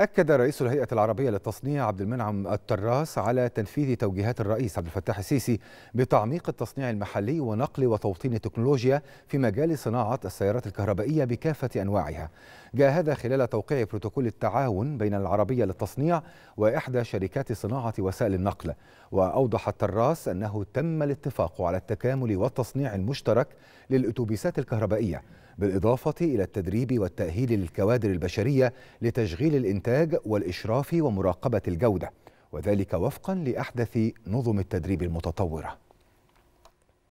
أكد رئيس الهيئة العربية للتصنيع عبد المنعم التراس على تنفيذ توجيهات الرئيس عبد الفتاح السيسي بتعميق التصنيع المحلي ونقل وتوطين التكنولوجيا في مجال صناعة السيارات الكهربائية بكافة أنواعها جاء هذا خلال توقيع بروتوكول التعاون بين العربية للتصنيع وإحدى شركات صناعة وسائل النقل وأوضح التراس أنه تم الاتفاق على التكامل والتصنيع المشترك للأتوبيسات الكهربائية بالإضافة إلى التدريب والتأهيل للكوادر البشرية لتشغيل الإنتاج والإشراف ومراقبة الجودة وذلك وفقا لأحدث نظم التدريب المتطورة